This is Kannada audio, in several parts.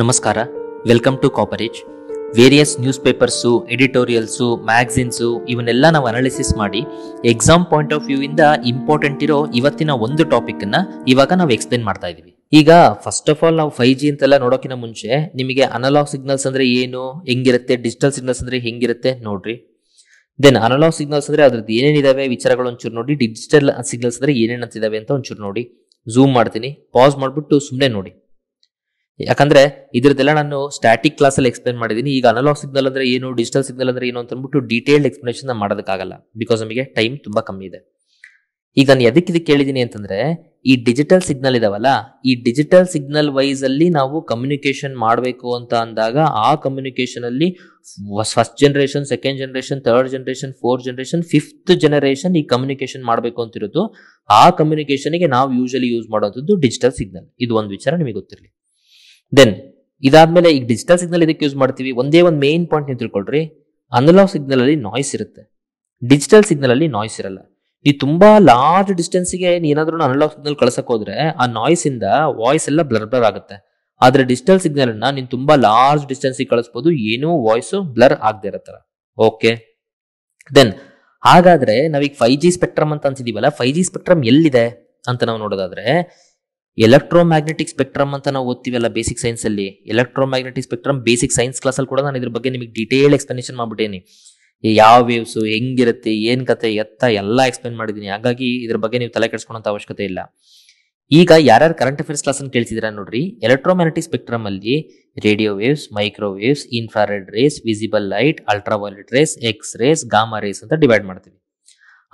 ನಮಸ್ಕಾರ ವೆಲ್ಕಮ್ ಟು ಕಾಪರೇಜ್ various news papers editorials magazines ಇವನ್ನೆಲ್ಲ ನಾವು ಅನಾಲಿಸಿಸ್ ಮಾಡಿ ಎಕ್ಸಾಮ್ ಪಾಯಿಂಟ್ ಆಫ್ ವ್ಯೂ ಇಂದ ಇಂಪಾರ್ಟೆಂಟ್ ಇರೋ ಇವತ್ತಿನ ಒಂದು ಟಾಪಿಕ್ನ ಇವಾಗ ನಾವು ಎಕ್ಸ್ಪ್ಲೇನ್ ಮಾಡ್ತಾ ಇದ್ದೀವಿ ಈಗ ಫಸ್ಟ್ ಆಫ್ ಆಲ್ ನಾವು ಫೈವ್ ಜಿ ಅಂತೆಲ್ಲ ನೋಡೋಕಿನ ಮುಂಚೆ ನಿಮಗೆ ಅನಲಾಗ್ ಸಿಗ್ನಲ್ಸ್ ಅಂದರೆ ಏನು ಹೆಂಗಿರುತ್ತೆ ಡಿಜಿಟಲ್ ಸಿಗ್ನಲ್ಸ್ ಅಂದರೆ ಹೆಂಗಿರುತ್ತೆ ನೋಡ್ರಿ ದೆನ್ ಅನಲಾಗ್ ಸಿಗ್ನಲ್ಸ್ ಅಂದರೆ ಅದ್ರದ್ದು ಏನೇನಿದಾವೆ ವಿಚಾರಗಳು ಒಂಚೂರು ನೋಡಿ ಡಿಜಿಟಲ್ ಸಿಗ್ನಲ್ಸ್ ಅಂದರೆ ಏನೇನಂತಿದ್ದಾವೆ ಅಂತ ಒಂಚೂರು ನೋಡಿ ಝೂಮ್ ಮಾಡ್ತೀನಿ ಪಾಸ್ ಮಾಡಿಬಿಟ್ಟು ಸುಮ್ಮನೆ ನೋಡಿ ಯಾಕಂದ್ರೆ ಇದ್ರದ್ದೆಲ್ಲ ನಾನು ಸ್ಟ್ಯಾಟಿಕ್ ಕ್ಲಾಸ್ ಅಲ್ಲಿ ಎಕ್ಸ್ಪ್ಲೈನ್ ಮಾಡಿದ್ದೀನಿ ಈಗ ಅನಲಾಗ್ ಸಿಗ್ನಲ್ ಅಂದ್ರೆ ಏನು ಡಿಜಿಟಲ್ ಸಿಗ್ನಲ್ ಅಂದ್ರೆ ಏನು ಅಂತ ಅಂದ್ಬಿಟ್ಟು ಡೀಟೇಲ್ಡ್ ಎಕ್ಸ್ಪ್ಲನೇಷನ್ ಮಾಡೋದಕ್ಕಾಗಲ್ಲ ಬಿಕಾಸ್ ನಮಗೆ ಟೈಮ್ ತುಂಬಾ ಕಮ್ಮಿ ಇದೆ ಈಗ ನಾನು ಎದಕ್ಕೆ ಇದಕ್ಕೆ ಕೇಳಿದ್ದೀನಿ ಅಂತಂದ್ರೆ ಈ ಡಿಜಿಟಲ್ ಸಿಗ್ನಲ್ ಇದಾವಲ್ಲ ಈ ಡಿಜಿಟಲ್ ಸಿಗ್ನಲ್ ವೈಸ್ ಅಲ್ಲಿ ನಾವು ಕಮ್ಯುನಿಕೇಶನ್ ಮಾಡಬೇಕು ಅಂತ ಅಂದಾಗ ಆ ಕಮ್ಯುನಿಕೇಶನ್ ಅಲ್ಲಿ first generation second generation third generation fourth generation fifth generation ಈ ಕಮ್ಯುನಿಕೇಶನ್ ಮಾಡಬೇಕು ಅಂತಿರೋದು ಆ ಕಮ್ಯುನಿಕೇಶನ್ಗೆ ನಾವು ಯೂಶಲಿ ಯೂಸ್ ಮಾಡುವಂಥದ್ದು ಡಿಜಿಟಲ್ ಸಿಗ್ನಲ್ ಇದು ಒಂದು ವಿಚಾರ ನಿಮಗೆ ಗೊತ್ತಿರಲಿ ದೆನ್ ಇದಾದ್ಮೇಲೆ ಈಗ ಡಿಜಿಟಲ್ ಸಿಗ್ನಲ್ ಇದಕ್ಕೆ ಯೂಸ್ ಮಾಡ್ತೀವಿ ಒಂದೇ ಒಂದು ಮೇನ್ ಪಾಯಿಂಟ್ ನೀವು ತಿಳ್ಕೊಳ್ರಿ ಅನಲಾಗ್ ಸಿಗ್ನಲ್ ಅಲ್ಲಿ ನಾಯ್ಸ್ ಇರುತ್ತೆ ಡಿಜಿಟಲ್ ಸಿಗ್ನಲ್ ಅಲ್ಲಿ ನಾಯ್ಸ್ ಇರಲ್ಲ ನೀವು ತುಂಬಾ ಲಾರ್ಜ್ ಡಿಸ್ಟೆನ್ಸ್ಗೆ ಏನಾದ್ರು ಅನಲಾಗ್ ಸಿಗ್ನಲ್ ಕಳ್ಸಕ್ ಹೋದ್ರೆ ಆ ನಾಯ್ಸ್ ಇಂದ ವಾಯ್ಸ್ ಎಲ್ಲ ಬ್ಲರ್ ಬ್ಲರ್ ಆಗುತ್ತೆ ಆದ್ರೆ ಡಿಜಿಟಲ್ ಸಿಗ್ನಲ್ ಅನ್ನ ನೀನು ತುಂಬಾ ಲಾರ್ಜ್ ಡಿಸ್ಟೆನ್ಸ್ ಕಳಿಸ್ಬೋದು ಏನೂ ವಾಯ್ಸ್ ಬ್ಲರ್ ಆಗದೆ ಇರೋ ಓಕೆ ದೆನ್ ಹಾಗಾದ್ರೆ ನಾವೀಗ ಫೈವ್ ಜಿ ಸ್ಪೆಕ್ಟ್ರಮ್ ಅಂತ ಅನ್ಸಿದೀವಲ್ಲ ಫೈವ್ ಜಿ ಸ್ಪೆಕ್ಟ್ರಮ್ ಎಲ್ಲಿದೆ ಅಂತ ನಾವು ನೋಡೋದಾದ್ರೆ ಎಲೆಕ್ಟ್ರೋಮ್ಯಾಗ್ನೆಟಿಕ್ ಸ್ಪೆಕ್ಟ್ರಮ್ ಅಂತ ನಾವು ಓದ್ತೀವಲ್ಲ ಬೇಸಿಕ್ ಸೈನ್ಸ್ ಅಲ್ಲಿ ಎಲೆಕ್ಟ್ರೋಮ್ಯಾಗ್ನೆಟಿಕ್ ಸ್ಪೆಕ್ಟ್ರಮ್ ಬೇಸಿಕ್ ಸೈನ್ಸ್ ಕ್ಲಾಸಲ್ಲಿ ಕೂಡ ನಾನು ಇದ್ರ ಬಗ್ಗೆ ನಿಮಗೆ ಡೀಟೇಲ್ ಎಕ್ಸ್ಪ್ಲನೇಷನ್ ಮಾಡ್ಬಿಟ್ಟೇನಿ ಯಾವ ವೇವ್ಸು ಹೆಂಗಿರುತ್ತೆ ಏನು ಕತೆ ಎತ್ತ ಎಲ್ಲ ಎಕ್ಸ್ಪ್ಲೇನ್ ಮಾಡಿದೀನಿ ಹಾಗಾಗಿ ಇದ್ರ ಬಗ್ಗೆ ನೀವು ತಲೆ ಅಂತ ಅವಶ್ಯಕತೆ ಇಲ್ಲ ಈಗ ಯಾರ್ಯಾರು ಕರೆಂಟ್ ಅಫೇರ್ಸ್ ಕ್ಲಾಸ್ ಅನ್ನು ಕೇಳಿಸಿದ್ರ ನೋಡ್ರಿ ಎಲೆಕ್ಟ್ರೋಮ್ಯಾಗ್ನೆಟಿಕ್ ಸ್ಪೆಕ್ಟ್ರಮ್ ಅಲ್ಲಿ radio waves microwaves infrared rays visible light ultra rays X rays gamma rays ಅಂತ ಡಿವೈಡ್ ಮಾಡ್ತೀವಿ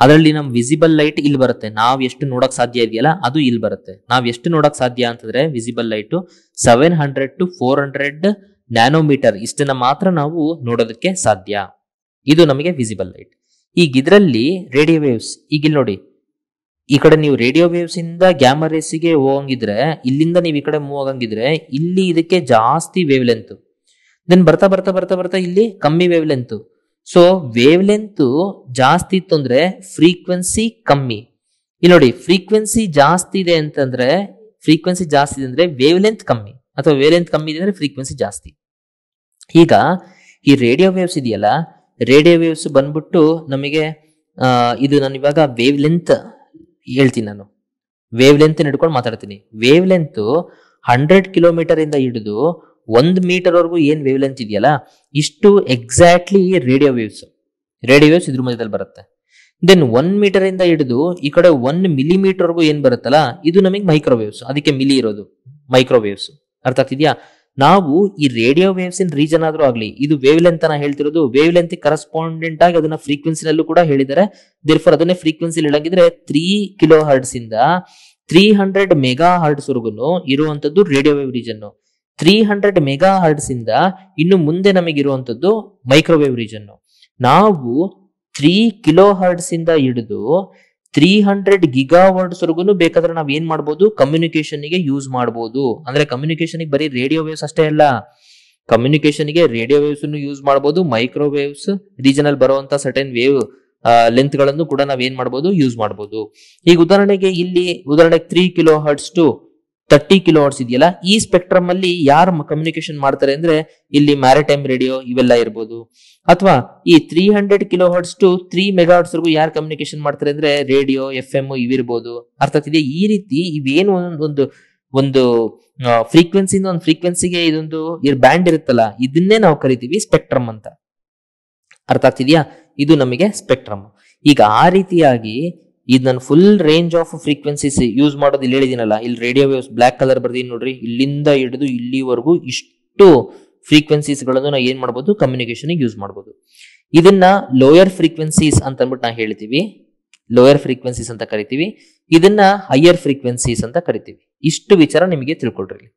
ಅದರಲ್ಲಿ ನಮ್ಮ ವಿಸಿಬಲ್ ಲೈಟ್ ಇಲ್ಲಿ ಬರುತ್ತೆ ನಾವು ಎಷ್ಟು ನೋಡಕ್ ಸಾಧ್ಯ ಇದೆಯಲ್ಲ ಅದು ಇಲ್ಲಿ ಬರುತ್ತೆ ನಾವು ಎಷ್ಟು ನೋಡಕ್ ಸಾಧ್ಯ ಅಂತಂದ್ರೆ visible light seven hundred to four hundred nanometre ಇಷ್ಟನ್ನ ಮಾತ್ರ ನಾವು ನೋಡೋದಕ್ಕೆ ಸಾಧ್ಯ ಇದು ನಮಗೆ ವಿಸಿಬಲ್ ಲೈಟ್ ಈಗ ಇದರಲ್ಲಿ ರೇಡಿಯೋ ವೇವ್ಸ್ ಈಗ ಇಲ್ಲಿ ನೋಡಿ ಈ ಕಡೆ ನೀವು ರೇಡಿಯೋ ವೇವ್ಸ್ ಇಂದ ಗ್ಯಾಮ ಗೆ ಹೋಗಂಗಿದ್ರೆ ಇಲ್ಲಿಂದ ನೀವು ಈ ಕಡೆ ಮೂವ್ ಆಗಂಗಿದ್ರೆ ಇಲ್ಲಿ ಇದಕ್ಕೆ ಜಾಸ್ತಿ ವೇವ್ ಲೆಂತ್ ದೆನ್ ಬರ್ತಾ ಬರ್ತಾ ಬರ್ತಾ ಬರ್ತಾ ಇಲ್ಲಿ ಕಮ್ಮಿ wavelength so wavelength ಜಾಸ್ತಿ ಇತ್ತು ಅಂದ್ರೆ ಫ್ರೀಕ್ವೆನ್ಸಿ ಕಮ್ಮಿ ಇಲ್ಲಿ ನೋಡಿ ಫ್ರೀಕ್ವೆನ್ಸಿ ಜಾಸ್ತಿ ಇದೆ ಅಂತಂದ್ರೆ ಫ್ರೀಕ್ವೆನ್ಸಿ ಜಾಸ್ತಿ ಇದೆ ಅಂದ್ರೆ ವೇವ್ ಲೆಂತ್ ಕಮ್ಮಿ ಅಥವಾ ವೇವ್ ಲೆಂತ್ ಕಮ್ಮಿ ಇದೆ ಅಂದ್ರೆ ಫ್ರೀಕ್ವೆನ್ಸಿ ಜಾಸ್ತಿ ಈಗ ಈ ರೇಡಿಯೋ ವೇವ್ಸ್ ಇದೆಯಲ್ಲ ರೇಡಿಯೋ ವೇವ್ಸ್ ಬಂದ್ಬಿಟ್ಟು ನಮಗೆ ಇದು ನಾನು ಇವಾಗ ವೇವ್ ಲೆಂತ್ ಹೇಳ್ತೀನಿ ನಾನು ವೇವ್ ಲೆಂತ್ ಹಿಡ್ಕೊಂಡು ಮಾತಾಡ್ತೀನಿ ವೇವ್ ಲೆಂತ್ ಹಂಡ್ರೆಡ್ ಕಿಲೋಮೀಟರ್ ಇಂದ ಹಿಡಿದು ಒಂದು ಮೀಟರ್ವರೆಗೂ ಏನು ವೇವ್ ಲೆಂತ್ ಇದೆಯಲ್ಲ ಇಷ್ಟು exactly radio waves radio waves ಇದ್ರ ಮಧ್ಯದಲ್ಲಿ ಬರುತ್ತೆ ದೆನ್ ಒನ್ ಮೀಟರ್ ಇಂದ ಹಿಡಿದು ಈ ಕಡೆ ಒನ್ ವರ್ಗು ಏನು ಬರುತ್ತಲ್ಲ ಇದು ನಮಗೆ ಮೈಕ್ರೋವೇವ್ಸ್ ಅದಕ್ಕೆ ಮಿಲಿ ಇರೋದು ಮೈಕ್ರೋವೇವ್ಸ್ ಅರ್ಥ ಆಗ್ತಿದ್ಯಾ ನಾವು ಈ ರೇಡಿಯೋ ವೇವ್ಸ್ ಇನ್ ರೀಜನ್ ಆದ್ರೂ ಆಗಲಿ ಇದು ವೇವ್ ಲೆಂತ್ ಅನ್ನ ಹೇಳ್ತಿರೋದು ವೇವ್ ಲೆಂತ್ ಕರೆಸ್ಪಾಂಡೆಂಟ್ ಆಗಿ ಅದನ್ನ ಫ್ರೀಕ್ವೆನ್ಸಿನಲ್ಲೂ ಕೂಡ ಹೇಳಿದರೆ ದೇರ್ಫರ್ ಅದನ್ನೇ ಫ್ರೀಕ್ವೆನ್ಸಿ ಹೇಳಾಗಿದ್ರೆ ತ್ರೀ ಕಿಲೋ ಹರ್ಡ್ಸ್ ಇಂದ ತ್ರೀ ಹಂಡ್ರೆಡ್ ಮೆಗಾ ಹರ್ಡ್ಸ್ ವರ್ಗು ಇರುವಂತದ್ದು radio wave region three hundred megahertz ಇಂದ ಇನ್ನು ಮುಂದೆ ನಮಗಿರುವಂಥದ್ದು ಮೈಕ್ರೋವೇವ್ ರೀಜನ್ ನಾವು ತ್ರೀ ಕಿಲೋ ಹರ್ಡ್ಸ್ ಇಂದ ಹಿಡಿದು ತ್ರೀ ಹಂಡ್ರೆಡ್ ಗಿಗಾ ವರ್ಡ್ಸ್ವರೆಗೂ ಬೇಕಾದ್ರೆ ನಾವು ಏನ್ ಮಾಡ್ಬೋದು ಗೆ ಯೂಸ್ ಮಾಡ್ಬೋದು ಅಂದ್ರೆ ಗೆ ಬರೀ ರೇಡಿಯೋ ವೇವ್ಸ್ ಅಷ್ಟೇ ಅಲ್ಲ ಗೆ ರೇಡಿಯೋ ವೇವ್ಸ್ ಯೂಸ್ ಮಾಡ್ಬೋದು ಮೈಕ್ರೋವೇವ್ಸ್ ಅಲ್ಲಿ ಬರುವಂತ ಸರ್ಟೆನ್ ವೇವ್ ಲೆಂತ್ ಗಳನ್ನು ಕೂಡ ನಾವ್ ಏನ್ ಮಾಡ್ಬೋದು ಯೂಸ್ ಮಾಡ್ಬೋದು ಈಗ ಉದಾಹರಣೆಗೆ ಇಲ್ಲಿ ಉದಾಹರಣೆಗೆ three kilohertz to thirty kilowatts ಇದೆಯಲ್ಲ ಈ ಸ್ಪೆಕ್ಟ್ರಮ್ ಅಲ್ಲಿ ಯಾರು ಕಮ್ಯುನಿಕೇಶನ್ ಮಾಡ್ತಾರೆ ಅಂದ್ರೆ ಇಲ್ಲಿ ಮ್ಯಾರಿಟೈಮ್ ರೇಡಿಯೋ ಇವೆಲ್ಲ ಇರ್ಬೋದು ಅಥವಾ ಈ three hundred kilohertz to three mega ವರ್ಗೂ ಯಾರು ಕಮ್ಯುನಿಕೇಶನ್ ಮಾಡ್ತಾರೆ ಅಂದ್ರೆ ರೇಡಿಯೋ ಎಫ್ ಎಂ ಇವಿರ್ಬೋದು ಅರ್ಥ ಆಗ್ತಿದೆ ಈ ರೀತಿ ಇವೇನು ಒಂದು ಒಂದು ಫ್ರೀಕ್ವೆನ್ಸಿಯಿಂದ ಒಂದು ಫ್ರೀಕ್ವೆನ್ಸಿಗೆ ಇದೊಂದು ಬ್ಯಾಂಡ್ ಇರುತ್ತಲ್ಲ ಇದನ್ನೇ ನಾವು ಕರಿತೀವಿ ಸ್ಪೆಕ್ಟ್ರಮ್ ಅಂತ ಅರ್ಥ ಆಗ್ತಿದ್ಯಾ ಇದು ನಮಗೆ ಸ್ಪೆಕ್ಟ್ರಮ್ ಈಗ ಆ ರೀತಿಯಾಗಿ ಇದು ನಾನು full range of frequencies use ಮಾಡೋದು ಇಲ್ಲಿ ಹೇಳಿದಿನಲ್ಲ ಇಲ್ಲಿ ರೇಡಿಯೋ ವೇವ್ಸ್ ಬ್ಲಾಕ್ ಕಲರ್ ಬರ್ದೀನಿ ನೋಡ್ರಿ ಇಲ್ಲಿಂದ ಹಿಡಿದು ಇಲ್ಲಿವರೆಗೂ ಇಷ್ಟು ಫ್ರೀಕ್ವೆನ್ಸೀಸ್ಗಳನ್ನು ನಾವು ಏನು ಮಾಡ್ಬೋದು ಕಮ್ಯುನಿಕೇಶನ್ ಯೂಸ್ ಮಾಡ್ಬೋದು ಇದನ್ನ ಲೋಯರ್ ಫ್ರೀಕ್ವೆನ್ಸೀಸ್ ಅಂತ ಅಂದ್ಬಿಟ್ಟು ನಾವು ಹೇಳ್ತೀವಿ ಲೋಯರ್ ಫ್ರೀಕ್ವೆನ್ಸೀಸ್ ಅಂತ ಕರಿತೀವಿ ಇದನ್ನ ಹೈಯರ್ ಫ್ರೀಕ್ವೆನ್ಸೀಸ್ ಅಂತ ಕರಿತೀವಿ ಇಷ್ಟು ವಿಚಾರ ನಿಮಗೆ ತಿಳ್ಕೊಳ್ರಿ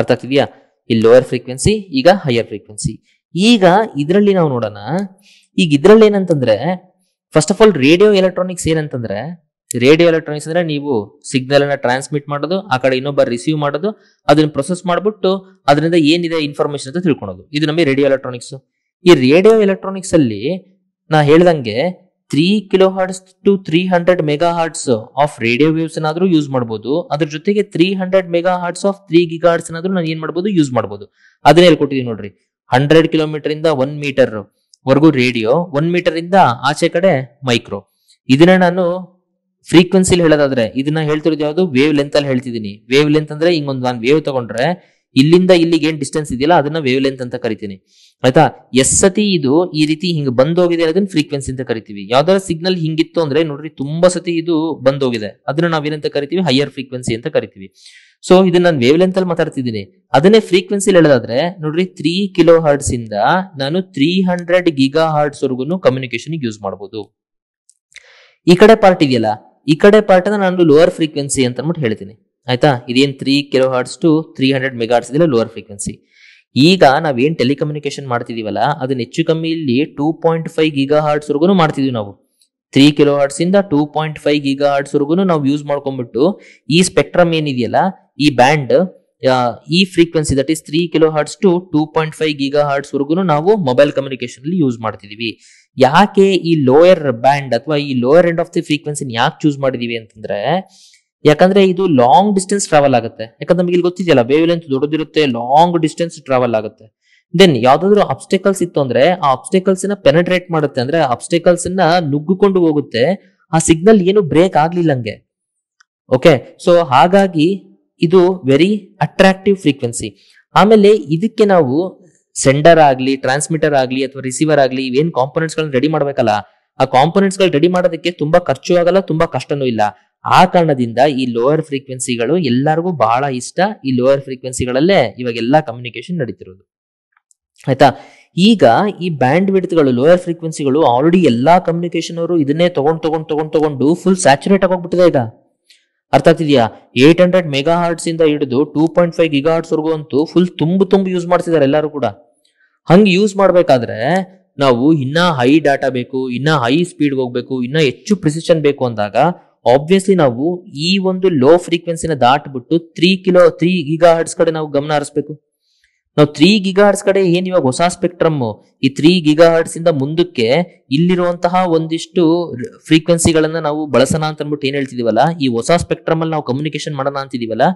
ಅರ್ಥ ಆಗ್ತಿದ್ಯಾ ಇಲ್ಲಿ ಲೋಯರ್ ಫ್ರೀಕ್ವೆನ್ಸಿ ಈಗ ಹೈಯರ್ ಫ್ರೀಕ್ವೆನ್ಸಿ ಈಗ ಇದರಲ್ಲಿ ನಾವು ನೋಡೋಣ ಈಗ ಇದರಲ್ಲಿ ಏನಂತಂದ್ರೆ first of all radio electronics ಏನಂತಂದ್ರೆ ರೇಡಿಯೋ ಎಲೆಕ್ಟ್ರಾನಿಕ್ಸ್ ಅಂದ್ರೆ ನೀವು ಸಿಗ್ನಲ್ ಅನ್ನ ಟ್ರಾನ್ಸ್ಮಿಟ್ ಮಾಡೋದು ಆ ಕಡೆ ಇನ್ನೊಬ್ಬ ರಿಸೀವ್ ಮಾಡೋದು ಅದನ್ನ ಪ್ರೊಸೆಸ್ ಮಾಡ್ಬಿಟ್ಟು ಅದರಿಂದ ಏನಿದೆ ಇನ್ಫಾರ್ಮೇಶನ್ ಅಂತ ತಿಳ್ಕೊಳೋದು ಇದು ನಮಗೆ ರೇಡಿಯೋ ಎಲೆಕ್ಟ್ರಾನಿಕ್ಸ್ ಈ ರೇಡಿಯೋ ಎಲೆಕ್ಟ್ರಾನಿಕ್ಸ್ ಅಲ್ಲಿ ನಾ ಹೇಳ್ದಂಗೆ three kilohertz to three hundred megahertz of radio waves ಏನಾದ್ರೂ ಯೂಸ್ ಮಾಡಬಹುದು ಅದ್ರ ಜೊತೆಗೆ three hundred megahertz of three gigahertz ಏನಾದ್ರೂ ನಾನು ಏನ್ ಮಾಡ್ಬೋದು ಯೂಸ್ ಮಾಡಬಹುದು ಅದನ್ನೇ ಹೇಳ್ಕೊಟ್ಟಿದ್ದೀನಿ ನೋಡ್ರಿ ಹಂಡ್ರೆಡ್ ಕಿಲೋಮೀಟರ್ ಇಂದ ಒನ್ ಮೀಟರ್ ವರೆಗೂ ರೇಡಿಯೋ ಒನ್ ಮೀಟರ್ ಇಂದ ಆಚೆ ಕಡೆ ಮೈಕ್ರೋ ಇದನ್ನ ನಾನು ಫ್ರೀಕ್ವೆನ್ಸಿಲಿ ಹೇಳೋದಾದ್ರೆ ಇದನ್ನ ಹೇಳ್ತಿರೋದು ಯಾವುದು ವೇವ್ ಲೆಂತ್ ಅಲ್ಲಿ ಹೇಳ್ತಿದ್ದೀನಿ ವೇವ್ ಲೆಂತ್ ಅಂದ್ರೆ ಹಿಂಗೊಂದು ನಾನು ವೇವ್ ತಗೊಂಡ್ರೆ ಇಲ್ಲಿಂದ ಇಲ್ಲಿಗೆ ಏನ್ ಡಿಸ್ಟೆನ್ಸ್ ಇದೆಯಲ್ಲ ಅದನ್ನ ವೇವ್ ಲೆಂತ್ ಅಂತ ಕರಿತೀನಿ ಆಯ್ತಾ ಎಸ್ ಸತಿ ಇದು ಈ ರೀತಿ ಹಿಂಗೆ ಬಂದೋಗಿದೆ ಅದನ್ನ ಫ್ರೀಕ್ವೆನ್ಸಿ ಅಂತ ಕರಿತೀವಿ ಯಾವ್ದಾರ ಸಿಗ್ನಲ್ ಹಿಂಗಿತ್ತು ಅಂದ್ರೆ ನೋಡ್ರಿ ತುಂಬಾ ಸತಿ ಇದು ಬಂದೋಗಿದೆ ಅದನ್ನ ನಾವೇನಂತ ಕರಿತೀವಿ ಹೈಯರ್ ಫ್ರೀಕ್ವೆನ್ಸಿ ಅಂತ ಕರಿತೀವಿ ಸೊ ಇದನ್ನ ನಾನು ವೇವ್ ಲೆಂತ್ ಅಲ್ಲಿ ಮಾತಾಡ್ತಿದ್ದೀನಿ ಅದನ್ನೇ ಫ್ರೀಕ್ವೆನ್ಸಿಲಿ ಹೇಳೋದಾದ್ರೆ ನೋಡ್ರಿ ತ್ರೀ ಕಿಲೋ ಹರ್ಡ್ಸ್ ಇಂದ ನಾನು ತ್ರೀ ಹಂಡ್ರೆಡ್ ಗಿಗಾ ಹರ್ಡ್ಸ್ ವರ್ಗು ಕಮ್ಯುನಿಕೇಶನ್ ಯೂಸ್ ಮಾಡಬಹುದು ಈ ಕಡೆ ಪಾರ್ಟ್ ಇದೆಯಲ್ಲ ಈ ಕಡೆ ಪಾರ್ಟ್ ನಾನು ಲೋವರ್ ಫ್ರೀಕ್ವೆನ್ಸಿ ಅಂತ ಅಂದ್ಬಿಟ್ಟು ಹೇಳ್ತೀನಿ ಆಯ್ತಾ ಇದೇನು three kilohertz to three hundred megahertz lower frequency ಈಗ ನಾವೇನು ಟೆಲಿಕಮ್ಯುನಿಕೇಶನ್ ಮಾಡ್ತಿದೀವಲ್ಲ ಅದನ್ನ ಹೆಚ್ಚು ಕಮ್ಮಿ ಇಲ್ಲಿ ಟೂ ಪಾಯಿಂಟ್ ಫೈವ್ ಗಿಗಾ ವರ್ಗೂ ಮಾಡ್ತಿದ್ವಿ ನಾವು ತ್ರೀ ಕಿಲೋ ಹಾರ್ಟ್ಸ್ ಇಂದ ಟೂ ಪಾಯಿಂಟ್ ಫೈವ್ ಗಿಗಾ ವರ್ಗೂ ನಾವು ಯೂಸ್ ಮಾಡ್ಕೊಂಡ್ಬಿಟ್ಟು ಈ ಸ್ಪೆಕ್ಟ್ರಮ್ ಏನಿದೆಯಲ್ಲ ಈ ಬ್ಯಾಂಡ್ ಈ frequency that is three kilohertz to two point five giga ಹಾರ್ಟ್ಸ್ವರೆಗೂ ನಾವು ಮೊಬೈಲ್ ಕಮ್ಯುನಿಕೇಶನ್ ಅಲ್ಲಿ ಯೂಸ್ ಮಾಡ್ತಿದೀವಿ ಯಾಕೆ ಈ ಲೋಯರ್ ಬ್ಯಾಂಡ್ ಅಥವಾ ಈ ಲೋಯರ್ ಎಂಡ್ ಆಫ್ ದಿ ಫ್ರೀಕ್ವೆನ್ಸಿನ ಯಾಕೆ ಚೂಸ್ ಮಾಡಿದೀವಿ ಅಂತಂದ್ರೆ ಯಾಕಂದ್ರೆ ಇದು ಲಾಂಗ್ ಡಿಸ್ಟೆನ್ಸ್ ಟ್ರಾವೆಲ್ ಆಗುತ್ತೆ ಯಾಕಂದ್ರೆ ನಮಗೆ ಇಲ್ಲಿ ಗೊತ್ತಿದೆಯಲ್ಲ ವೇವ್ ದೊಡ್ಡದಿರುತ್ತೆ ಲಾಂಗ್ ಡಿಸ್ಟೆನ್ಸ್ ಟ್ರಾವೆಲ್ ಆಗುತ್ತೆ ದೆನ್ ಯಾವ್ದಾದ್ರು ಅಬ್ಸ್ಟೆಕಲ್ಸ್ ಇತ್ತು ಅಂದ್ರೆ ಆ ಅಬ್ಸ್ಟೆಕಲ್ಸ್ ನ ಪೆನಟ್ರೇಟ್ ಮಾಡುತ್ತೆ ಅಂದ್ರೆ ಅಬ್ಸ್ಟೆಕಲ್ಸ್ ನ ನುಗ್ಗಿಕೊಂಡು ಹೋಗುತ್ತೆ ಆ ಸಿಗ್ನಲ್ ಏನು ಬ್ರೇಕ್ ಆಗ್ಲಿಲ್ಲಂಗೆ ಓಕೆ ಸೊ ಹಾಗಾಗಿ ಇದು ವೆರಿ ಅಟ್ರಾಕ್ಟಿವ್ ಫ್ರೀಕ್ವೆನ್ಸಿ ಆಮೇಲೆ ಇದಕ್ಕೆ ನಾವು ಸೆಂಡರ್ ಆಗ್ಲಿ ಟ್ರಾನ್ಸ್ಮಿಟರ್ ಆಗ್ಲಿ ಅಥವಾ ರಿಸೀವರ್ ಆಗ್ಲಿ ಏನ್ ಕಾಂಪೋನೆಂಟ್ಸ್ ಗಳನ್ನ ರೆಡಿ ಮಾಡ್ಬೇಕಲ್ಲ ಆ ಕಾಂಪೊನೆಂಟ್ಸ್ ಗಳು ರೆಡಿ ಮಾಡೋದಕ್ಕೆ ತುಂಬಾ ಖರ್ಚು ಆಗಲ್ಲ ತುಂಬಾ ಕಷ್ಟನೂ ಇಲ್ಲ ಆ ಕಾರಣದಿಂದ ಈ ಲೋಯರ್ ಫ್ರೀಕ್ವೆನ್ಸಿಗಳು ಎಲ್ಲರಿಗೂ ಬಹಳ ಇಷ್ಟ ಈ ಲೋಯರ್ ಫ್ರೀಕ್ವೆನ್ಸಿಗಳಲ್ಲೇ ಇವಾಗೆಲ್ಲ ಕಮ್ಯುನಿಕೇಶನ್ ನಡೀತಿರೋದು ಆಯ್ತಾ ಈಗ ಈ ಬ್ಯಾಂಡ್ ವಿಡ್ತ್ಗಳು ಲೋಯರ್ ಫ್ರೀಕ್ವೆನ್ಸಿಗಳು ಆಲ್ರೆಡಿ ಎಲ್ಲಾ ಕಮ್ಯುನಿಕೇಶನ್ ಅವರು ಇದನ್ನೇ ತಗೊಂಡು ತಗೊಂಡು ತಗೊಂಡು ತಗೊಂಡು ಫುಲ್ ಸ್ಯಾಚುರೇಟ್ ಆಗೋಗ್ಬಿಟ್ಟಿದೆ ಈಗ ಅರ್ಥ ಆಗ್ತಿದ್ಯಾ ಏಟ್ ಹಂಡ್ರೆಡ್ ಮೆಗಾ ಹಾರ್ಟ್ಸ್ ಇಂದ ಹಿಡಿದು two point five gigahertz ಅಂತೂ ಫುಲ್ ತುಂಬ ತುಂಬ ಯೂಸ್ ಮಾಡ್ತಿದ್ದಾರೆ ಎಲ್ಲರೂ ಕೂಡ ಹಂಗೆ ಯೂಸ್ ಮಾಡ್ಬೇಕಾದ್ರೆ ನಾವು ಇನ್ನ ಹೈ ಡಾಟಾ ಬೇಕು ಇನ್ನ ಹೈ ಸ್ಪೀಡ್ ಹೋಗ್ಬೇಕು ಇನ್ನ ಹೆಚ್ಚು ಪ್ರಿಸಿಷನ್ ಬೇಕು ಅಂದಾಗ ಆಬ್ವಿಯಸ್ಲಿ ನಾವು ಈ ಒಂದು ಲೋ ಫ್ರೀಕ್ವೆನ್ಸಿನ ದಾಟ್ಬಿಟ್ಟು three kilo three gigahertz ಕಡೆ ನಾವು ಗಮನ ಹರಿಸ್ಬೇಕು ನಾವು ತ್ರೀ ಗಿಗಾ ಹಾರ್ಡ್ಸ್ ಕಡೆ ಏನ್ ಇವಾಗ ಹೊಸ ಸ್ಪೆಕ್ಟ್ರಮ್ ಈ ತ್ರೀ ಗಿಗಾ ಹರ್ಡ್ಸ್ ಇಂದ ಮುಂದಕ್ಕೆ ಇಲ್ಲಿರುವಂತಹ ಒಂದಿಷ್ಟು ಫ್ರೀಕ್ವೆನ್ಸಿಗಳನ್ನ ನಾವು ಬಳಸೋಣ ಅಂತ ಅಂದ್ಬಿಟ್ಟು ಏನ್ ಹೇಳ್ತಿದೀವಲ್ಲ ಈ ಹೊಸ ಸ್ಪೆಕ್ಟ್ರಮ್ ಅಲ್ಲಿ ನಾವು ಕಮ್ಯುನಿಕೇಶನ್ ಮಾಡೋಣ ಅಂತಿದೀವಲ್ಲ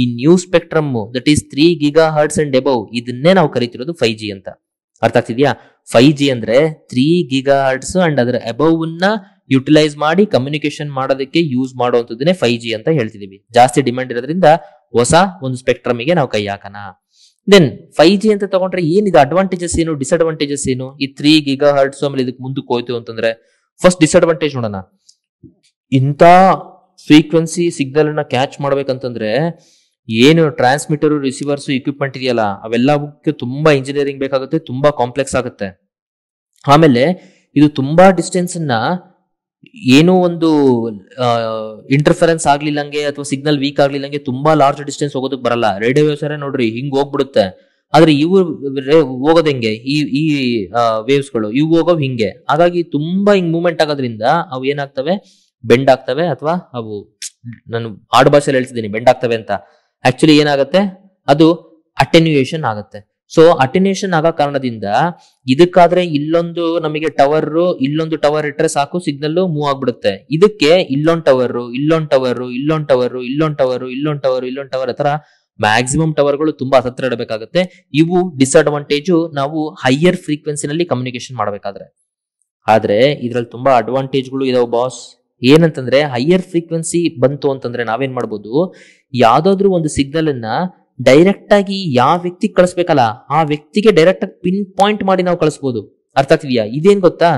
ಈ new spectrum that is three gigahertz and above ಇದನ್ನೇ ನಾವು ಕರಿತಿರೋದು ಫೈವ್ ಜಿ ಅಂತ ಅರ್ಥ ಆಗ್ತಿದ್ಯಾ ಫೈವ್ ಜಿ ಅಂದ್ರೆ ತ್ರೀ ಗಿಗಾ ಹರ್ಡ್ಸ್ ಅಂಡ್ ಅದರ ಅಬವ್ನ ಯುಟಿಲೈಸ್ ಮಾಡಿ ಕಮ್ಯುನಿಕೇಶನ್ ಮಾಡೋದಕ್ಕೆ ಯೂಸ್ ಮಾಡುವಂಥದ್ದನ್ನೇ ಫೈವ್ ಜಿ ಅಂತ ಹೇಳ್ತಿದೀವಿ ಜಾಸ್ತಿ ಡಿಮ್ಯಾಂಡ್ ಇರೋದ್ರಿಂದ ಹೊಸ ಒಂದು ಗೆ ನಾವು ಕೈ ಹಾಕೋಣ ದೆನ್ ಫೈವ್ ಜಿ ಅಂತ ತಗೊಂಡ್ರೆ ಏನಿದೆ ಅಡ್ವಾಂಟೇಜಸ್ ಏನು ಡಿಸ್ಅಡ್ವಾಂಟೇಜಸ್ ಏನು ಈ ತ್ರೀ ಗಿಗ ಹರ್ಟ್ಸ್ ಆಮೇಲೆ ಇದಕ್ಕೆ ಮುಂದಕ್ಕೆ ಹೋಯ್ತು ಅಂತಂದ್ರೆ ಫಸ್ಟ್ ಡಿಸ್ಅಡ್ವಾಂಟೇಜ್ ನೋಡೋಣ ಇಂಥ ಫ್ರೀಕ್ವೆನ್ಸಿ ಸಿಗ್ನಲ್ ಅನ್ನ ಕ್ಯಾಚ್ ಮಾಡ್ಬೇಕಂತಂದ್ರೆ ಏನು ಟ್ರಾನ್ಸ್ಮಿಟರ್ ರಿಸೀವರ್ಸ್ ಇಕ್ವಿಪ್ಮೆಂಟ್ ಇದೆಯಲ್ಲ ಅವೆಲ್ಲವಕ್ಕೆ ತುಂಬಾ ಇಂಜಿನಿಯರಿಂಗ್ ಬೇಕಾಗುತ್ತೆ ತುಂಬಾ ಕಾಂಪ್ಲೆಕ್ಸ್ ಆಗುತ್ತೆ ಆಮೇಲೆ ಇದು ತುಂಬಾ ಡಿಸ್ಟೆನ್ಸ್ ಅನ್ನ ಏನೋ ಒಂದು ಇಂಟರ್ಫರೆನ್ಸ್ ಆಗ್ಲಿಲ್ಲಂಗೆ ಅಥವಾ ಸಿಗ್ನಲ್ ವೀಕ್ ಆಗ್ಲಿಲ್ಲಂಗೆ ತುಂಬಾ ಲಾರ್ಜ್ ಡಿಸ್ಟೆನ್ಸ್ ಹೋಗೋದಕ್ಕೆ ಬರಲ್ಲ ರೇಡಿಯೋ ವೇವ್ಸ್ ನೋಡ್ರಿ ಹಿಂಗ್ ಹೋಗ್ಬಿಡುತ್ತೆ ಆದ್ರೆ ಇವು ಹೋಗೋದ್ ಹೆಂಗೆ ಈ ಈ ವೇವ್ಸ್ಗಳು ಇವು ಹೋಗೋವು ಹಿಂಗೆ ಹಾಗಾಗಿ ತುಂಬಾ ಹಿಂಗ್ ಮೂವ್ಮೆಂಟ್ ಆಗೋದ್ರಿಂದ ಅವು ಏನಾಗ್ತವೆ ಬೆಂಡ್ ಆಗ್ತವೆ ಅಥವಾ ಅವು ನಾನು ಆಡು ಭಾಷೆಯಲ್ಲಿ ಹೇಳ್ತಿದ್ದೀನಿ ಬೆಂಡ್ ಆಗ್ತವೆ ಅಂತ ಆಕ್ಚುಲಿ ಏನಾಗುತ್ತೆ ಅದು ಅಟೆನ್ಯೂಯೇಷನ್ ಆಗುತ್ತೆ ಸೊ ಅಟೆನೇಷನ್ ಆಗೋ ಕಾರಣದಿಂದ ಇದಕ್ಕಾದ್ರೆ ಇಲ್ಲೊಂದು ನಮಗೆ ಟವರ್ ಇಲ್ಲೊಂದು ಟವರ್ ಇಟ್ಟರೆ ಸಾಕು ಸಿಗ್ನಲ್ ಮೂವ್ ಆಗ್ಬಿಡುತ್ತೆ ಇದಕ್ಕೆ ಇಲ್ಲೊಂದು ಟವರ್ ಇಲ್ಲೊಂದು ಟವರ್ ಇಲ್ಲೊಂದು ಟವರ್ ಇಲ್ಲೊಂದು ಟವರ್ ಇಲ್ಲೊಂದು ಟವರ್ ಇಲ್ಲೊಂದು ಟವರ್ ಆತರ ಮ್ಯಾಕ್ಸಿಮಮ್ ಟವರ್ಗಳು ತುಂಬಾ ಹತ್ತಿರ ಇಡಬೇಕಾಗುತ್ತೆ ಇವು ಡಿಸ್ಅಡ್ವಾಂಟೇಜು ನಾವು ಹೈಯರ್ ಫ್ರೀಕ್ವೆನ್ಸಿನಲ್ಲಿ ಕಮ್ಯುನಿಕೇಶನ್ ಮಾಡಬೇಕಾದ್ರೆ ಆದ್ರೆ ಇದ್ರಲ್ಲಿ ತುಂಬಾ ಅಡ್ವಾಂಟೇಜ್ಗಳು ಇದಾವೆ ಬಾಸ್ ಏನಂತಂದ್ರೆ ಹೈಯರ್ ಫ್ರೀಕ್ವೆನ್ಸಿ ಬಂತು ಅಂತಂದ್ರೆ ನಾವೇನ್ ಮಾಡ್ಬೋದು ಯಾವ್ದಾದ್ರು ಒಂದು ಸಿಗ್ನಲ್ ಅನ್ನ ಡೈರೆಕ್ಟ್ ಆಗಿ ಯಾವ ವ್ಯಕ್ತಿ ಕಳಿಸ್ಬೇಕಲ್ಲ ಆ ವ್ಯಕ್ತಿಗೆ ಡೈರೆಕ್ಟ್ ಆಗಿ ಪಿನ್ ಪಾಯಿಂಟ್ ಮಾಡಿ ನಾವು ಕಳಿಸ್ಬೋದು ಅರ್ಥ ಆಗ್ತಿದ್ಯಾ ಇದೇನ್ ಗೊತ್ತಾ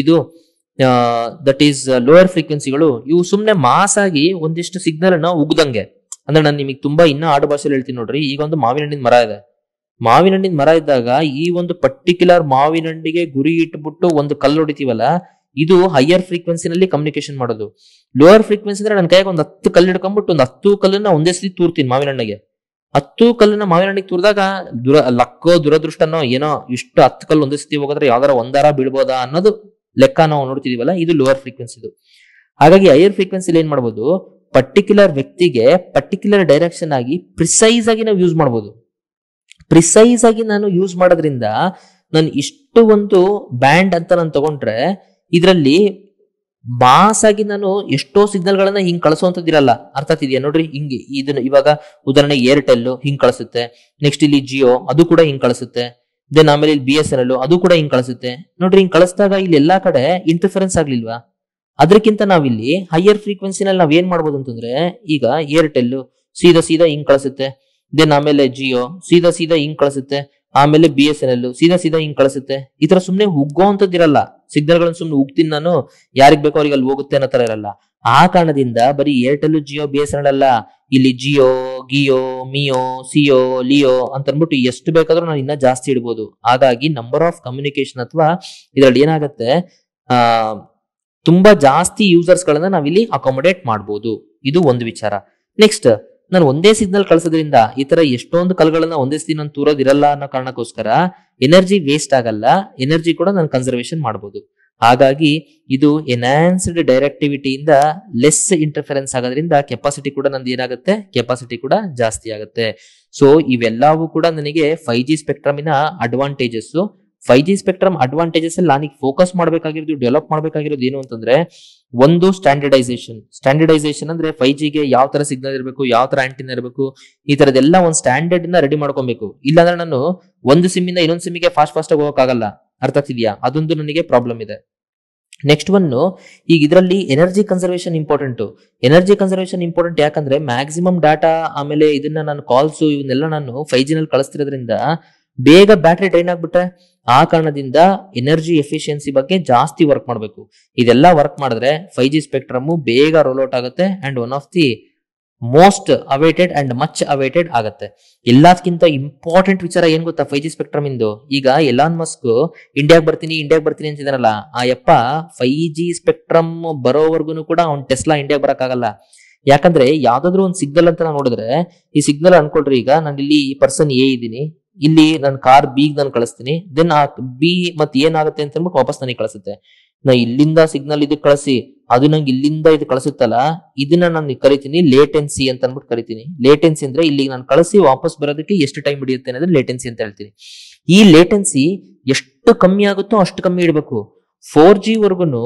ಇದು ದಟ್ ಈಸ್ ಲೋಯರ್ ಫ್ರೀಕ್ವೆನ್ಸಿಗಳು ಇವು ಸುಮ್ಮನೆ ಮಾಸ್ ಆಗಿ ಒಂದಿಷ್ಟು ಸಿಗ್ನಲ್ ಅನ್ನ ಉಗ್ದಂಗೆ ಅಂದ್ರೆ ನಾನು ನಿಮಗೆ ತುಂಬಾ ಇನ್ನ ಆಡು ಭಾಷೆಯಲ್ಲಿ ಹೇಳ್ತೀನಿ ನೋಡ್ರಿ ಈಗ ಒಂದು ಮಾವಿನ ಹಣ್ಣಿನ ಮರ ಇದೆ ಮಾವಿನ ಹಣ್ಣಿನ ಮರ ಇದ್ದಾಗ ಈ ಒಂದು ಪರ್ಟಿಕ್ಯುಲರ್ ಮಾವಿನ ಹಣ್ಣಿಗೆ ಗುರಿ ಇಟ್ಬಿಟ್ಟು ಒಂದು ಕಲ್ಲು ಹೊಡಿತೀವಲ್ಲ ಇದು ಹೈಯರ್ ಫ್ರೀಕ್ವೆನ್ಸಿನಲ್ಲಿ ಕಮ್ಯುನಿಕೇಶನ್ ಮಾಡೋದು ಲೋಯರ್ ಫ್ರೀಕ್ವೆನ್ಸಿ ಅಂದ್ರೆ ನನ್ನ ಕೈಗೆ ಒಂದು ಹತ್ತು ಕಲ್ಲು ಹಿಡ್ಕೊಂಡ್ಬಿಟ್ಟು ಒಂದು ಹತ್ತು ಕಲ್ಲನ್ನ ಒಂದೇ ಸರ್ತಿ ತೂರ್ತೀನಿ ಮಾವಿನ ಹಣ್ಣಿಗೆ ಹತ್ತು ಕಲ್ಲಿನ ಮಾವಿನ ಹಣ್ಣಿಗೆ ತುರಿದಾಗ ದುರ ಲಕ್ಕೋ ದುರದೃಷ್ಟನೋ ಏನೋ ಇಷ್ಟು ಹತ್ತು ಕಲ್ಲು ಹೊಂದಿಸ್ತೀವಿ ಹೋಗೋದ್ರೆ ಯಾವ್ದಾರ ಒಂದಾರ ಬೀಳ್ಬೋದಾ ಅನ್ನೋದು ಲೆಕ್ಕ ನಾವು ನೋಡ್ತಿದೀವಲ್ಲ ಇದು ಲೋವರ್ ಫ್ರೀಕ್ವೆನ್ಸಿದು ಹಾಗಾಗಿ ಹೈಯರ್ ಫ್ರೀಕ್ವೆನ್ಸಿಲಿ ಏನ್ ಮಾಡ್ಬೋದು ಪರ್ಟಿಕ್ಯುಲರ್ ವ್ಯಕ್ತಿಗೆ ಪರ್ಟಿಕ್ಯುಲರ್ ಡೈರೆಕ್ಷನ್ ಆಗಿ ಪ್ರಿಸೈಸ್ ಆಗಿ ನಾವು ಯೂಸ್ ಮಾಡ್ಬೋದು ಪ್ರಿಸೈಸ್ ಆಗಿ ನಾನು ಯೂಸ್ ಮಾಡೋದ್ರಿಂದ ನಾನು ಇಷ್ಟು ಒಂದು ಬ್ಯಾಂಡ್ ಅಂತ ನಾನು ತಗೊಂಡ್ರೆ ಇದರಲ್ಲಿ ಮಾಸ್ ಆಗಿ ನಾನು ಎಷ್ಟೋ ಸಿಗ್ನಲ್ ಗಳನ್ನ ಹಿಂಗ್ ಕಳಿಸುವಂತದಿರಲ್ಲ ಅರ್ಥ ಇದೆಯಾ ನೋಡ್ರಿ ಹಿಂಗೆ ಇದನ್ನ ಇವಾಗ ಉದಾಹರಣೆಗೆ ಏರ್ಟೆಲ್ ಹಿಂಗ್ ಕಳಿಸುತ್ತೆ ನೆಕ್ಸ್ಟ್ ಇಲ್ಲಿ ಜಿಯೋ ಅದು ಕೂಡ ಹಿಂಗ್ ಕಳಿಸುತ್ತೆ ದೆನ್ ಆಮೇಲೆ ಇಲ್ಲಿ ಬಿ ಎಸ್ ಎನ್ ಎಲ್ ಅದು ಕೂಡ ಹಿಂಗ್ ಕಳಿಸುತ್ತೆ ನೋಡ್ರಿ ಹಿಂಗ್ ಕಳಿಸಿದಾಗ ಇಲ್ಲಿ ಎಲ್ಲಾ ಕಡೆ ಇಂಟರ್ಫರೆನ್ಸ್ ಆಗ್ಲಿಲ್ವಾ ಅದಕ್ಕಿಂತ ನಾವಿಲ್ಲಿ ಹೈಯರ್ ಫ್ರೀಕ್ವೆನ್ಸಿನಲ್ಲಿ ನಾವ್ ಏನ್ ಮಾಡ್ಬೋದು ಅಂತಂದ್ರೆ ಈಗ ಏರ್ಟೆಲ್ ಸೀದಾ ಸೀದಾ ಹಿಂಗ್ ಕಳಿಸುತ್ತೆ ದೆನ್ ಆಮೇಲೆ ಜಿಯೋ ಸೀದಾ ಸೀದಾ ಹಿಂಗ್ ಕಳಿಸುತ್ತೆ ಆಮೇಲೆ ಬಿ ಎಸ್ ಎನ್ ಎಲ್ ಸೀದಾ ಸೀದಾ ಹಿಂಗ್ ಕಳಿಸುತ್ತೆ ಈ ತರ ಸುಮ್ನೆ ಹುಗ್ಗೋ ಅಂತದಿರಲ್ಲ ಸಿಗ್ನಲ್ಗಳನ್ನು ಸುಮ್ಮನೆ ಹೋಗ್ತೀನಿ ನಾನು ಯಾರಿಗ್ ಬೇಕೋ ಅವ್ರಿಗೆ ಅಲ್ಲಿ ಹೋಗುತ್ತೆ ಅನ್ನೋ ತರ ಇರಲ್ಲ ಆ ಕಾರಣದಿಂದ ಬರೀ ಏರ್ಟೆಲ್ ಜಿಯೋ ಬಿ ಎಸ್ ಅಲ್ಲ ಇಲ್ಲಿ ಜಿಯೋ ಗಿಯೋ ಮಿಯೋ ಸಿಯೋ ಲಿಯೋ ಅಂತ ಅಂದ್ಬಿಟ್ಟು ಎಷ್ಟು ಬೇಕಾದ್ರೂ ನಾನು ಇನ್ನ ಜಾಸ್ತಿ ಇಡ್ಬೋದು ಹಾಗಾಗಿ ನಂಬರ್ ಆಫ್ ಕಮ್ಯುನಿಕೇಶನ್ ಅಥವಾ ಇದರಲ್ಲಿ ಏನಾಗುತ್ತೆ ಆ ತುಂಬಾ ಜಾಸ್ತಿ ಯೂಸರ್ಸ್ ಗಳನ್ನ ನಾವಿಲ್ಲಿ ಅಕಾಮಡೇಟ್ ಮಾಡಬಹುದು ಇದು ಒಂದು ವಿಚಾರ ನೆಕ್ಸ್ಟ್ ನಾನು ಒಂದೇ ಸಿಗ್ನಲ್ ಕಳಿಸೋದ್ರಿಂದ ಈ ತರ ಎಷ್ಟೊಂದು ಕಲ್ಗಳನ್ನ ಒಂದೇ ಸಿಗ್ನಲ್ ತೂರೋದಿರಲ್ಲ ಅನ್ನೋ ಕಾರಣಕ್ಕೋಸ್ಕರ ಎನರ್ಜಿ ವೇಸ್ಟ್ ಆಗಲ್ಲ ಎನರ್ಜಿ ಕೂಡ ನಾನು ಕನ್ಸರ್ವೇಷನ್ ಮಾಡಬಹುದು ಹಾಗಾಗಿ ಇದು ಎನ್ಹಾನ್ಸ್ಡ್ ಡೈರೆಕ್ಟಿವಿಟಿಯಿಂದ ಲೆಸ್ ಇಂಟರ್ಫೆರೆನ್ಸ್ ಆಗೋದ್ರಿಂದ ಕೆಪಾಸಿಟಿ ಕೂಡ ನಂದು ಏನಾಗುತ್ತೆ ಕೆಪಾಸಿಟಿ ಕೂಡ ಜಾಸ್ತಿ ಆಗುತ್ತೆ ಸೊ ಇವೆಲ್ಲವೂ ಕೂಡ ನನಗೆ ಫೈವ್ ಜಿ ಸ್ಪೆಕ್ಟ್ರಮಿನ advantages five G spectrum advantages ಅಲ್ಲಿ ನಾನೀಗ ಫೋಕಸ್ ಮಾಡಬೇಕಾಗಿರೋದು ಡೆವಲಪ್ ಮಾಡಬೇಕಾಗಿರೋದು ಏನು ಅಂತಂದ್ರೆ ಒಂದು ಸ್ಟ್ಯಾಂಡರ್ಡೈಸೇಷನ್ ಸ್ಟ್ಯಾಂಡರ್ಡೈಸೇಷನ್ ಅಂದ್ರೆ ಫೈವ್ ಜಿಗೆ ಯಾವ ತರ ಸಿಗ್ನಲ್ ಇರಬೇಕು ಯಾವ ತರ ಆಂಟಿನ ಇರಬೇಕು ಈ ತರದೆಲ್ಲ ಒಂದು ಸ್ಟ್ಯಾಂಡರ್ಡ್ ನ ರೆಡಿ ಮಾಡ್ಕೊಬೇಕು ಇಲ್ಲಾಂದ್ರೆ ನಾನು ಒಂದು ಸಿಮ್ ಇಂದ ಇನ್ನೊಂದು ಸಿಮ್ಗೆ ಫಾಸ್ಟ್ ಫಾಸ್ಟ್ ಆಗಿ ಹೋಗೋಕ್ಕಾಗಲ್ಲ ಅರ್ಥ ಆಗ್ತಿದ್ಯಾ ಅದೊಂದು ನನಗೆ ಪ್ರಾಬ್ಲಮ್ ಇದೆ ನೆಕ್ಸ್ಟ್ ಒನ್ ಈಗ ಇದರಲ್ಲಿ energy conservation important energy conservation important ಯಾಕಂದ್ರೆ ಮ್ಯಾಕ್ಸಿಮಮ್ ಡಾಟಾ ಆಮೇಲೆ ಇದನ್ನ ನಾನು ಕಾಲ್ಸ್ ಇವನ್ನೆಲ್ಲ ನಾನು ಫೈವ್ ಜಿನಲ್ಲಿ ಕಳಿಸ್ತಿರೋದ್ರಿಂದ ಬೇಗ ಬ್ಯಾಟ್ರಿ ಡ್ರೈನ್ ಆಗ್ಬಿಟ್ರೆ ಆ ಕಾರಣದಿಂದ ಎನರ್ಜಿ ಎಫಿಷಿಯನ್ಸಿ ಬಗ್ಗೆ ಜಾಸ್ತಿ ವರ್ಕ್ ಮಾಡಬೇಕು ಇದೆಲ್ಲ ವರ್ಕ್ ಮಾಡಿದ್ರೆ ಫೈವ್ ಜಿ ಸ್ಪೆಕ್ಟ್ರಮು ಬೇಗ ರೋಲ್ ಔಟ್ ಆಗುತ್ತೆ and one of the most awaited and much awaited ಆಗುತ್ತೆ ಎಲ್ಲದಕ್ಕಿಂತ ಇಂಪಾರ್ಟೆಂಟ್ ವಿಚಾರ ಏನ್ ಗೊತ್ತಾ ಫೈವ್ ಜಿ ಸ್ಪೆಕ್ಟ್ರಮ್ ಇಂದು ಈಗ ಎಲಾನ್ ಮಸ್ಕ್ ಇಂಡಿಯಾಗ್ ಬರ್ತೀನಿ ಇಂಡಿಯಾಗ್ ಬರ್ತೀನಿ ಅಂತಿದಾರಲ್ಲ ಆ ಯಪ್ಪ ಫೈವ್ ಜಿ ಸ್ಪೆಕ್ಟ್ರಮ್ ಬರೋವರೆಗೂ ಕೂಡ ಅವ್ನು ಟೆಸ್ಲಾ ಇಂಡಿಯಾಗ್ ಬರಕ್ಕಾಗಲ್ಲ ಯಾಕಂದ್ರೆ ಯಾವ್ದಾದ್ರು ಒಂದು ಸಿಗ್ನಲ್ ಅಂತ ನೋಡಿದ್ರೆ ಈ ಸಿಗ್ನಲ್ ಅನ್ಕೊಳ್ರಿ ಈಗ ನಾನು ಇಲ್ಲಿ ಈ ಪರ್ಸನ್ ಎ ಇದ್ದೀನಿ ಇಲ್ಲಿ ನನ್ನ ಕಾರ್ ಬಿಗ್ ನಾನು ಕಳಿಸ್ತೀನಿ ದೆನ್ ಆ ಬಿ ಮತ್ತೆ ಏನಾಗುತ್ತೆ ಅಂತ ಅಂದ್ಬಿಟ್ಟು ವಾಪಸ್ ನನಗೆ ಕಳಿಸುತ್ತೆ ನಾ ಇಲ್ಲಿಂದ ಸಿಗ್ನಲ್ ಇದು ಕಳಿಸಿ ಅದು ನಂಗೆ ಇಲ್ಲಿಂದ ಇದು ಕಳಿಸುತ್ತಲ್ಲ ಇದನ್ನ ನಾನು ಕರಿತೀನಿ ಲೇಟೆನ್ಸಿ ಅಂತ ಅಂದ್ಬಿಟ್ಟು ಕರಿತೀನಿ ಲೇಟೆನ್ಸಿ ಅಂದ್ರೆ ಇಲ್ಲಿ ನಾನು ಕಳಿಸಿ ವಾಪಸ್ ಬರೋದಕ್ಕೆ ಎಷ್ಟು ಟೈಮ್ ಹಿಡಿಯುತ್ತೆ ಅನ್ನೋದು ಲೇಟೆನ್ಸಿ ಅಂತ ಹೇಳ್ತೀನಿ ಈ ಲೇಟೆನ್ಸಿ ಎಷ್ಟು ಕಮ್ಮಿ ಆಗುತ್ತೋ ಅಷ್ಟು ಕಮ್ಮಿ ಇಡಬೇಕು ಫೋರ್ ಜಿ ವರ್ಗುನು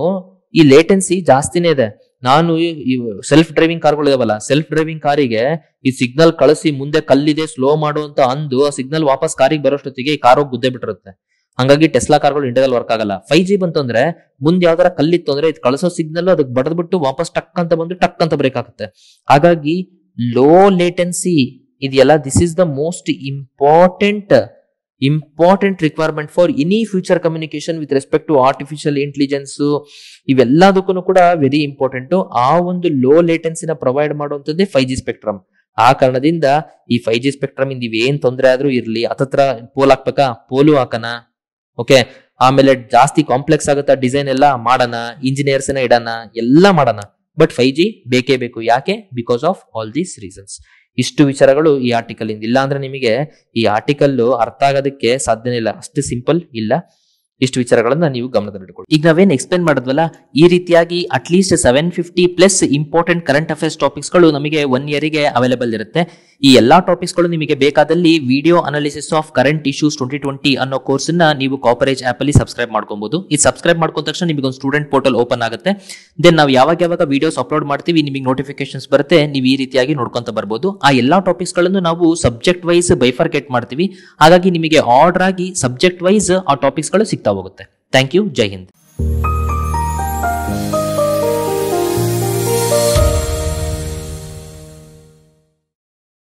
ಈ ಲೇಟೆನ್ಸಿ ಜಾಸ್ತಿನೇ ಇದೆ ನಾನು ಈ ಸೆಲ್ಫ್ ಡ್ರೈವಿಂಗ್ ಕಾರ್ಗಳು ಇದಾವಲ್ಲ ಸೆಲ್ಫ್ ಡ್ರೈವಿಂಗ್ ಕಾರಿಗೆ ಈ ಸಿಗ್ನಲ್ ಕಳಿಸಿ ಮುಂದೆ ಕಲ್ಲಿದೆ ಸ್ಲೋ ಮಾಡು ಅಂತ ಅಂದು ಆ ಸಿಗ್ನಲ್ ವಾಪಸ್ ಕಾರಿಗೆ ಬರೋಷ್ಟೊತ್ತಿಗೆ ಈ ಕಾರೋಗಿ ಗುದ್ದೆ ಬಿಟ್ಟಿರುತ್ತೆ ಹಂಗಾಗಿ ಟೆಸ್ಲಾ ಕಾರ್ಗಳು ಇಂಡಿಯಾದಲ್ಲಿ ವರ್ಕ್ ಆಗಲ್ಲ ಫೈವ್ ಜಿ ಬಂತಂದ್ರೆ ಮುಂದೆ ಯಾವ್ದಾರ ಕಲ್ಲಿತ್ತು ಅಂದ್ರೆ ಇದು ಕಳಿಸೋ ಸಿಗ್ನಲ್ ಅದಕ್ಕೆ ಬಡದ್ಬಿಟ್ಟು ವಾಪಸ್ ಟಕ್ ಅಂತ ಬಂದು ಟಕ್ ಅಂತ ಬ್ರೇಕ್ ಆಗುತ್ತೆ ಹಾಗಾಗಿ ಲೋ ಲೇಟೆನ್ಸಿ ಇದೆಯಲ್ಲ this is the most important important requirement for any future communication with respect to artificial intelligence ಇವೆಲ್ಲದಕ್ಕೂ ಕೂಡ ವೆರಿ ಇಂಪಾರ್ಟೆಂಟ್ ಆ ಒಂದು ಲೋ ಲೇಟೆನ್ಸಿನ ಪ್ರೊವೈಡ್ ಮಾಡುವಂಥದ್ದೇ ಫೈವ್ ಜಿ ಸ್ಪೆಕ್ಟ್ರಮ್ ಆ ಕಾರಣದಿಂದ ಈ ಫೈವ್ ಜಿ ಸ್ಪೆಕ್ಟ್ರಮ್ ಇಂದ ಇವೇನ್ ತೊಂದರೆ ಆದ್ರೂ ಇರಲಿ ಅದತ್ರ ಪೋಲ್ ಹಾಕ್ಬೇಕಾ ಪೋಲು ಹಾಕನ ಓಕೆ ಆಮೇಲೆ ಜಾಸ್ತಿ ಕಾಂಪ್ಲೆಕ್ಸ್ ಆಗುತ್ತಾ ಡಿಸೈನ್ ಎಲ್ಲ ಮಾಡೋಣ ಇಂಜಿನಿಯರ್ಸ್ ಇಡೋಣ ಎಲ್ಲ ಮಾಡೋಣ ಬಟ್ ಫೈವ್ ಜಿ ಬೇಕೇ ಬೇಕು ಯಾಕೆ because of all these reasons ಇಷ್ಟು ವಿಚಾರಗಳು ಈ ಆರ್ಟಿಕಲ್ ಇಂದ ಇಲ್ಲ ಅಂದ್ರೆ ನಿಮಗೆ ಈ ಆರ್ಟಿಕಲ್ ಅರ್ಥ ಆಗೋದಕ್ಕೆ ಸಾಧ್ಯನೇ ಇಲ್ಲ ಅಷ್ಟು ಸಿಂಪಲ್ ಇಲ್ಲ ಇಷ್ಟು ವಿಚಾರಗಳನ್ನ ನೀವು ಗಮನದಲ್ಲಿಟ್ಟುಕೊಳ್ಳಿ ಈಗ ನಾವೇನು ಎಕ್ಸ್ಪ್ಲೇನ್ ಮಾಡಿದ್ವಲ್ಲ ಈ ರೀತಿಯಾಗಿ at least seven fifty plus important current affairs topics ಗಳು ನಮಗೆ ಒನ್ ಇಯರ್ ಗೆ ಅವೈಲೇಬಲ್ ಇರುತ್ತೆ ಈ ಎಲ್ಲಾ ಟಾಪಿಕ್ಸ್ ಗಳು ನಿಮಗೆ ಬೇಕಾದಲ್ಲಿ video analysis of current issues twenty twenty ಅನ್ನೋ ಕೋರ್ಸ್ ನೀವು ಕಾಪರೇಜ್ ಆಪ್ ಅಲ್ಲಿ ಸಬ್ಸ್ಕ್ರೈಬ್ ಮಾಡ್ಕೊಬಹುದು ಈ ಸಬ್ಸ್ಕ್ರೈಬ್ ಮಾಡ್ಕೊಂಡ ತಕ್ಷಣ ನಿಮಗೆ ಒಂದು ಸ್ಟೂಡೆಂಟ್ ಪೋರ್ಟಲ್ ಓಪನ್ ಆಗುತ್ತೆ ದೆನ್ ನಾವು ಯಾವಾಗ ಯಾವಾಗ ವಿಡಿಯೋಸ್ ಅಪ್ಲೋಡ್ ಮಾಡ್ತೀವಿ ನಿಮಗೆ ನೋಟಿಫಿಕೇಶನ್ಸ್ ಬರುತ್ತೆ ನೀವು ಈ ರೀತಿಯಾಗಿ ನೋಡ್ಕೊಂತ ಬರ್ಬೋದು ಆ ಎಲ್ಲಾ ಟಾಪಿಕ್ಸ್ ಗಳನ್ನು ನಾವು ಸಬ್ಜೆಕ್ಟ್ ವೈಸ್ ಬೈಫರ್ಕೇಟ್ ಮಾಡ್ತೀವಿ ಹಾಗಾಗಿ ನಿಮಗೆ ಆರ್ಡರ್ ಆಗಿ ಸಬ್ಜೆಕ್ಟ್ ವೈಸ್ ಆ ಟಾಪಿಕ್ಸ್ ಗಳು ಸಿಗ್ತವೆ ಸಿಗ್ತಾ ಹೋಗುತ್ತೆ ಥ್ಯಾಂಕ್ ಯು ಜೈ ಹಿಂದ್